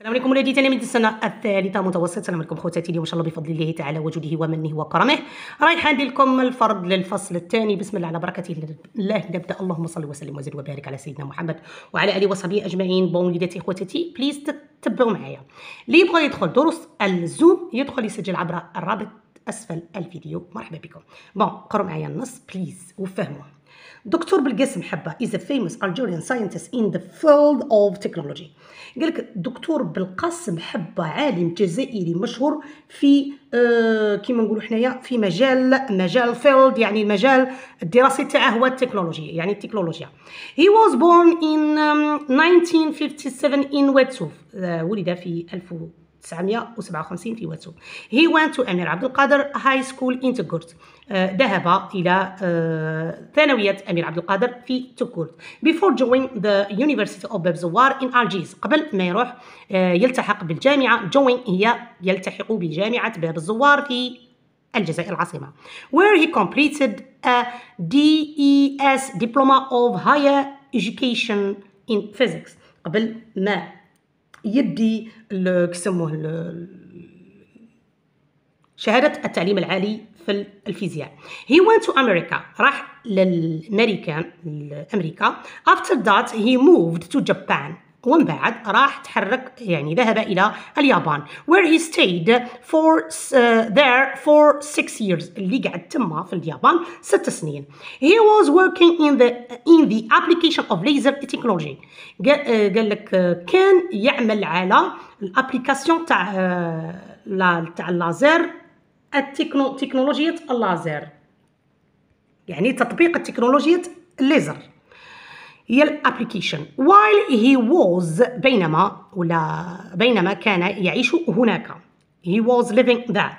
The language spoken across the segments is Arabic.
السلام عليكم ولادي من السنه الثالثه متوسط السلام عليكم خواتاتي اليوم ان شاء الله بفضل الله تعالى وجوده ومنه وكرمه رايحه ندير لكم الفرض للفصل الثاني بسم الله على بركه الله نبدا اللهم صل وسلم وزد وبارك على سيدنا محمد وعلى اله وصحبه اجمعين بون وليداتي خواتاتي بليز تتبعوا معايا اللي يبغى يدخل دروس الزوم يدخل يسجل عبر الرابط اسفل الفيديو مرحبا بكم بون قروا معايا النص بليز وفهموه دكتور بالقسم حبه is a famous Algerian scientist in the field of technology قال لك دكتور بالقسم حبه عالم جزائري مشهور في آه كيما نقولوا حنايا في مجال مجال فيلد يعني المجال الدراسي تاعه هو التكنولوجيا يعني التكنولوجيا هي واز بورن ان 1957 in واتسوف آه، ولد في 1000 1957 في واتو هي وان تو أمير عبد القادر هاي سكول إن تكورت ذهب إلى آه، ثانوية أمير عبد القادر في تكورت بيفور جوين ذا يونيفرسيتي اوف باب زوار ان الجيز قبل ما يروح آه، يلتحق بالجامعة جوين هي يلتحق بجامعة باب الزوار في الجزائر العاصمة where he completed a DES Diploma of Higher Education in Physics قبل ما يدي كيسموه شهاده التعليم العالي في الفيزياء he went to America راح للامريكان لامريكا after that he moved to Japan ومن بعد راح تحرك يعني ذهب إلى اليابان where he stayed for uh, there for six years اللي قعد تما في اليابان ست سنين he was working in the in the application of laser technology قال لك كان يعمل على الابليكاسيون تاع تاع اللازر التكنولوجيا اللازر يعني تطبيق تكنولوجيا الليزر هي الابليكيشن while he was بينما ولا بينما كان يعيش هناك he was living there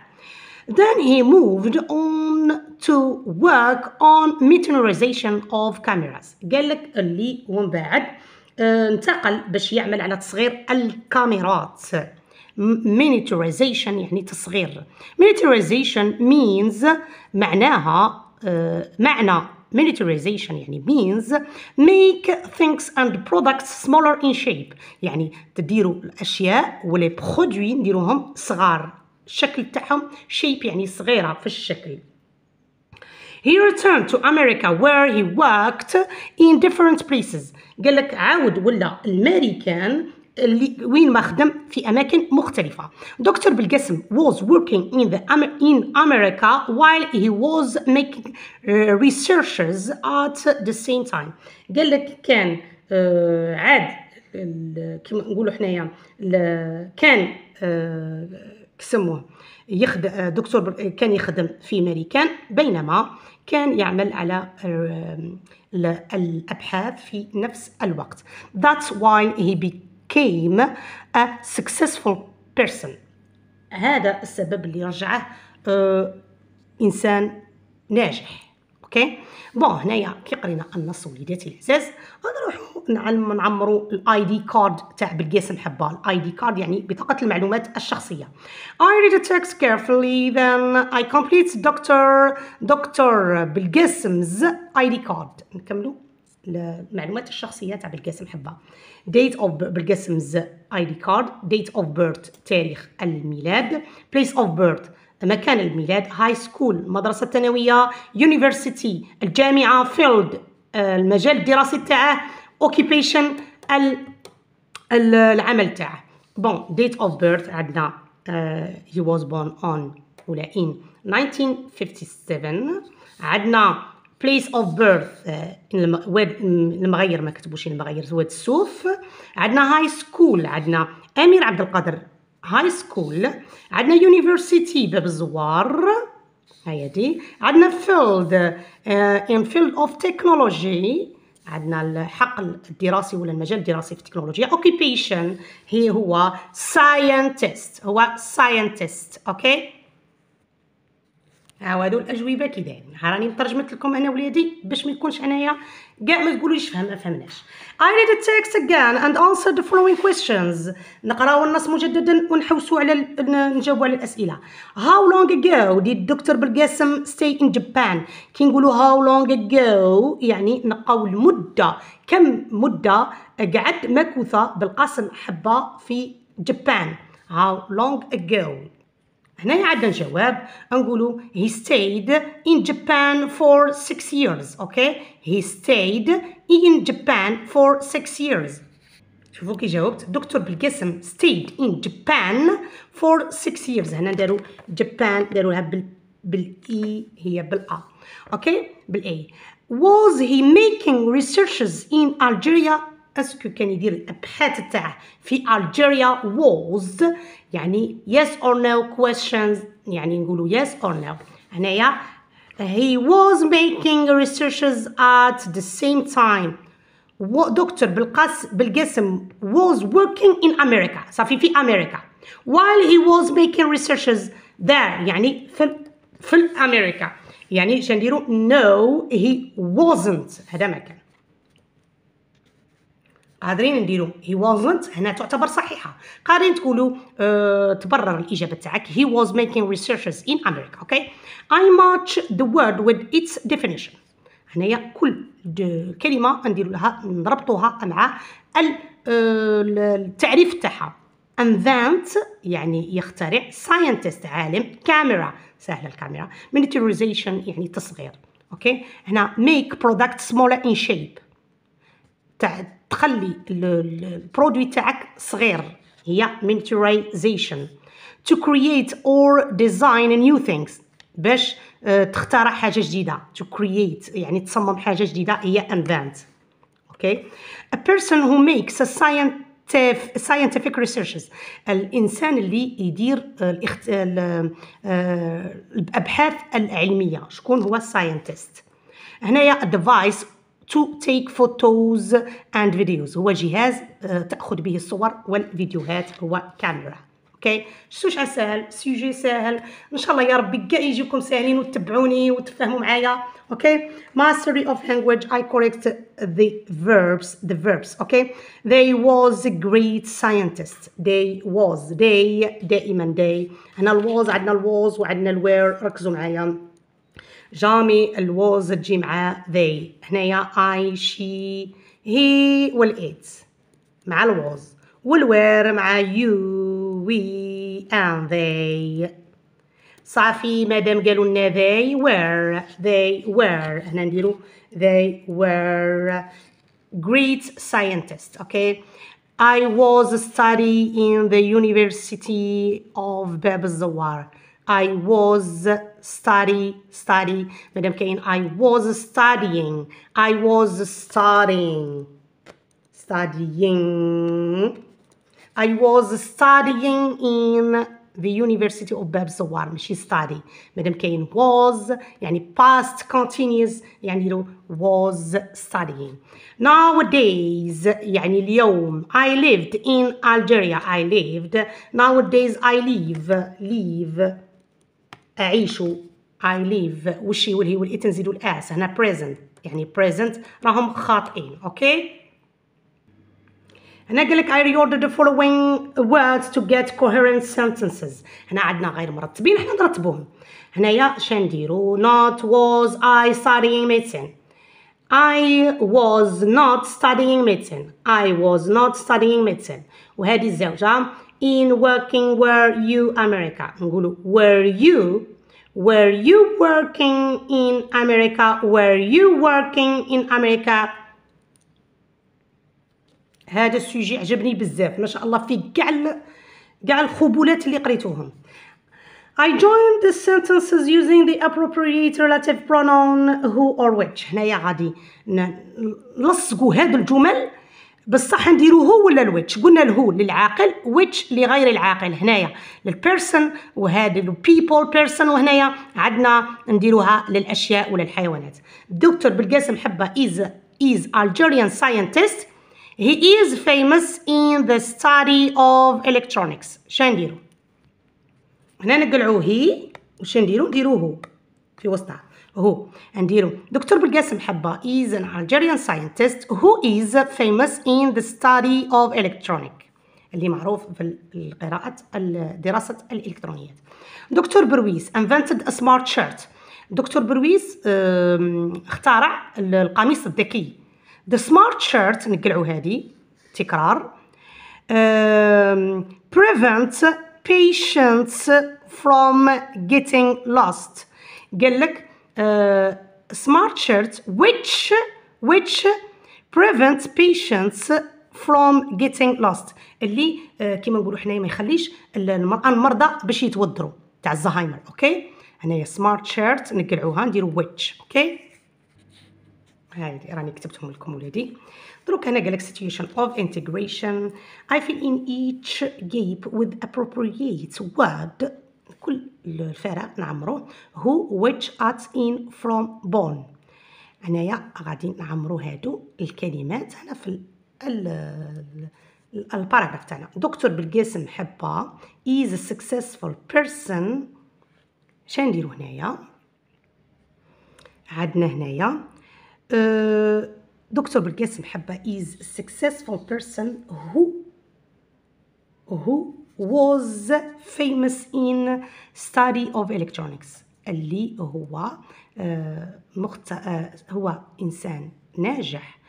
then he moved on to work on miniaturization of cameras قال لك اللي ومن بعد انتقل باش يعمل على تصغير الكاميرات miniaturization يعني تصغير miniaturization means معناها معنى militarization يعني means make things and products smaller in shape يعني تديروا الأشياء ولا برودوي نديروهم صغار الشكل تاعهم shape يعني صغيرة في الشكل He returned to America where he worked in different places قال لك عاود ولا الامريكان اللي وين ما خدم في أماكن مختلفة دكتور بالقسم was working in, the, in America while he was making uh, researches at the same time قال لك كان uh, عاد كما نقولوا حنايا كان uh, كسموه يخدم دكتور كان يخدم في امريكان بينما كان يعمل على um, الابحاث في نفس الوقت that's why he became became a successful person هذا السبب اللي رجعه آه انسان ناجح اوكي بون هنايا كي قرينا النص وليداتي العزاز نروحو نعمرو الاي دي كارد تاع بالقاسم حبه الاي دي كارد يعني بطاقه المعلومات الشخصيه I read the text carefully then I complete doctor doctor دكتور اي دي كارد نكملو المعلومات الشخصيه تاع بلقاسم حبه ديت اوف بالقاسمز اي دي كارد ديت اوف بيرث تاريخ الميلاد بليس اوف بيرث مكان الميلاد هاي سكول مدرسه ثانويه يونيفرسيتي الجامعه فيلد المجال الدراسي تاعه اوكيبيشن العمل تاعه بون ديت اوف بيرث عندنا هي واز بورن اون ولا ان 1957 عندنا of birth بيرث آه، المغير ما كتبوش المغير هو السوف عندنا هاي سكول عندنا امير عبد القادر هاي سكول عندنا يونيفرسيتي باب الزوار دي عندنا فيلد ان فيلد اوف تكنولوجي عندنا الحقل الدراسي ولا المجال الدراسي في التكنولوجيا اوكيبيشن هي هو ساينتست هو ساينتست اوكي okay? ها هو هادو الاجوبه كي دايرين راني ترجمت لكم انا وليدي باش ما يكونش انايا كاع ما تقولوليش فهم ما فهمناش I need to text again and answer the following questions نقراو النص مجددا ونحوسوا على نجاوبوا على الاسئله How long ago did دكتور بالقاسم stay in Japan كي نقولوا how long ago يعني نقاو المده كم مده قعد مكوثه بالقاسم حبه في جابان How long ago هنايا عندنا الجواب نقولوا he stayed in Japan for six years okay? he stayed in Japan for six years شوفوا كي جاوبت دكتور بالقسم stayed in Japan for six years هنا داروا Japan داروا e. بال بالاي هي بالا اوكي بالاي was he making researches in Algeria اسكو كان يدير الابحاث تاعه في الجيريا ووز يعني يس اور نو كويشنز يعني نقولوا يس اور نو هنايا he was making researches at the same time دكتور بالقاس بالقسم was working in America صافي في أمريكا while he was making researches there يعني في في أمريكا يعني شنديرو no he wasn't هذا ما كان قادرين نديرو هي وازنت هنا تعتبر صحيحه قادرين تقولوا أه تبرر الاجابه تاعك he was making researches in America اوكي I match the وورد with its definition هنايا كل كلمه نديرو لها نربطوها مع آه، التعريف تاعها invent يعني يخترع scientist عالم كاميرا سهله الكاميرا miniaturization يعني تصغير اوكي هنا make product smaller in shape تاع تخلي البرودوي تاعك صغير هي miniaturization to create or design new things باش تخترع حاجه جديده to create يعني تصمم حاجه جديده هي invent okay a person who makes a scientific scientific researches الانسان اللي يدير الاخت... الابحاث العلميه شكون هو scientist هنايا advice to take photos and videos هو جهاز آه، تاخذ به الصور والفيديوهات هو كاميرا اوكي شفتوا شحال سهل سوجي سهل ان شاء الله يا ربي كاع يجيكم ساهلين وتتبعوني وتفهموا معايا اوكي mastery of language i correct the verbs the verbs اوكي ذي was a great scientist they was they دائما ذي هنا الواز عندنا الواز وعندنا الوير ركزوا معايا جامي الوز تجي مع ذي هنايا اي شي هي والات مع الوز والوير مع you we and they صافي مادام قالوا لنا they were they were هنا نديرو they were great scientists okay I was studying in the University of Bab الزوار I was study, study. Madam Kane, I was studying. I was studying. Studying. I was studying in the University of باب She studied. study Kane كاين was يعني past continuous يعني was studying nowadays يعني اليوم I lived in Algeria I lived nowadays I live live أعيش I live وشي والهي والإي تنزيدو الأس هنا present يعني present راهم خاطئين أوكي هنا قال لك I reorder the following words to get coherent sentences هنا عندنا غير مرتبين حنا نرتبوهم هنايا شنديرو not was I studying medicine I was not studying medicine I was not studying medicine وهذه الزوجة in working where you America? Ngulu, you? Were you working in America? Were you working in America? هذا السوجي عجبني بزاف ما شاء الله في كاع كاع الخبولات اللي قريتوهم I joined the sentences using the appropriate relative pronoun who or which هنايا غادي نلصقوا هاد الجمل بصح نديرو هو ولا الويتش قلنا الهو للعاقل ويتش لغير العاقل هنايا للبيرسون وهذا البيبول بيرسون وهنايا عندنا نديروها للاشياء وللحيوانات الدكتور بالقاسم حبه is الجيريان Algerian scientist he is famous in the study of electronics شنديرو هنا نقلعو هي وش نديرو نديرو هو في وسطها هو نديرو دكتور بالقاسم حبه is an Algerian scientist who is famous in the study of electronic اللي معروف في قراءة دراسة الإلكترونيات دكتور برويس invented a smart shirt دكتور برويس اخترع القميص الذكي the smart shirt نقلعو هذه تكرار prevent patients from getting lost قال لك Uh, smart shirts which which prevents patients from getting lost اللي uh, كيما نقولوا حنايا ما يخليش المرضى باش يتوضروا تاع الزهايمر اوكي هنايا سمارت شيرت نقلعوها نديرو ويتش اوكي هاي راني كتبتهم لكم ولادي دروك هنا قالك situation of integration I feel in each gap with appropriate word كل الفرق نعمرو هو which at in from born هنايا غادي نعمرو هادو الكلمات هنا في ال الباراغراف تاعنا دكتور بلقاسم حبة is a successful person شنديرو هنايا عندنا هنايا أه، دكتور بلقاسم حبة is a successful person who who was famous in study of electronics اللي هو مخت... هو إنسان ناجح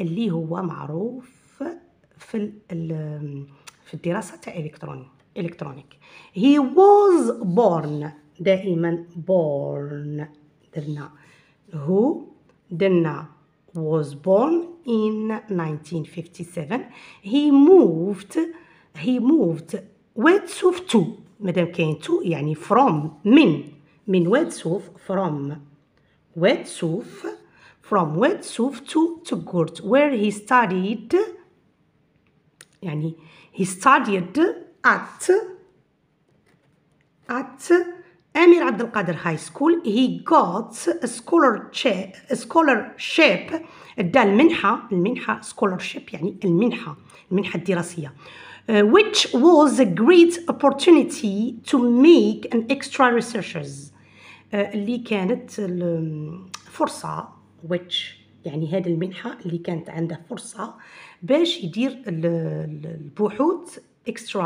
اللي هو معروف في ال... في الدراسة تاع إلكتروني إلكترونيك he was born دائما born درنا who درنا was born in 1957 he moved he moved واتسوف تو مادام كاين تو يعني from من من واتسوف فروم واتسوف from واتسوف to تجورت where he studied يعني he studied at at أمير عبد القادر هاي سكول he got a scholarship, a scholarship ادى المنحة المنحة scholarship يعني المنحة المنحة الدراسية Uh, which was a great opportunity to make an extra researchers uh, اللي كانت الفرصة which يعني هذا المنحة اللي كانت عندها فرصة باش يدير البحوث extra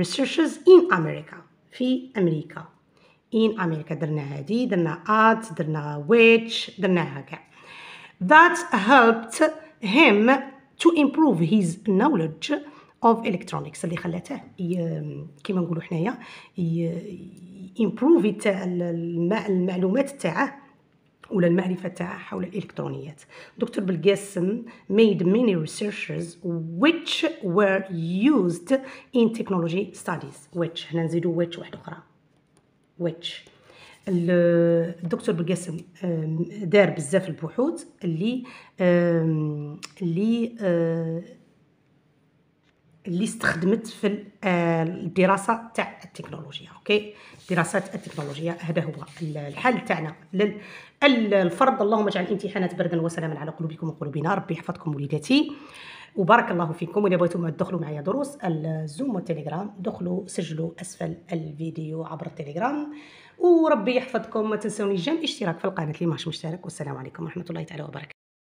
researchers in America في أمريكا in America درنا هذه درنا art درنا which درنا كاع that helped him to improve his knowledge اوف الكترونيكس اللي خلاته كيما نقولوا حنايا امبروفي تاع المعلومات تاعه ولا المعرفة تاعها حول الإلكترونيات دكتور بالقاسم made many researches which were used in technology studies which هنا نزيدو which واحدة أخرى which الدكتور بالقاسم دار بزاف البحوث اللي اللي آه، اللي استخدمت في آه، الدراسه تاع التكنولوجيا اوكي دراسات التكنولوجيا هذا هو الحل تاعنا الفرض اللهم اجعل الامتحانات بردا وسلاما على قلوبكم وقلوبنا ربي يحفظكم وليداتي وبارك الله فيكم واذا بغيتم تدخلوا معايا دروس الزوم والتليجرام دخلوا سجلوا اسفل الفيديو عبر التليجرام وربي يحفظكم ما تنسوني جام الاشتراك في القناه اللي ماهوش مشترك والسلام عليكم ورحمه الله تعالى وبركاته